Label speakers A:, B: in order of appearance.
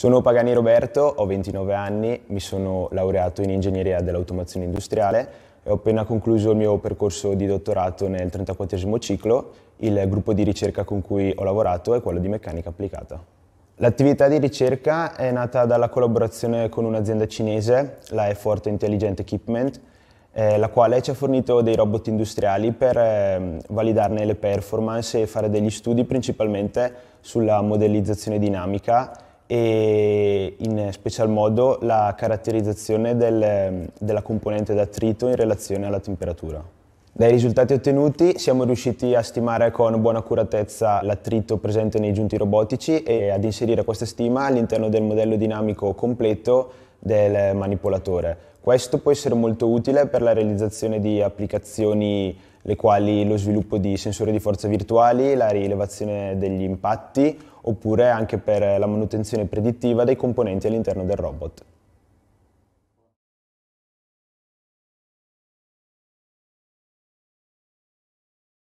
A: Sono Pagani Roberto, ho 29 anni, mi sono laureato in ingegneria dell'automazione industriale e ho appena concluso il mio percorso di dottorato nel 34 ciclo. Il gruppo di ricerca con cui ho lavorato è quello di meccanica applicata. L'attività di ricerca è nata dalla collaborazione con un'azienda cinese, la Effort Intelligent Equipment, eh, la quale ci ha fornito dei robot industriali per eh, validarne le performance e fare degli studi principalmente sulla modellizzazione dinamica e in special modo la caratterizzazione del, della componente d'attrito in relazione alla temperatura. Dai risultati ottenuti siamo riusciti a stimare con buona accuratezza l'attrito presente nei giunti robotici e ad inserire questa stima all'interno del modello dinamico completo del manipolatore. Questo può essere molto utile per la realizzazione di applicazioni le quali lo sviluppo di sensori di forza virtuali, la rilevazione degli impatti oppure anche per la manutenzione predittiva dei componenti all'interno del robot.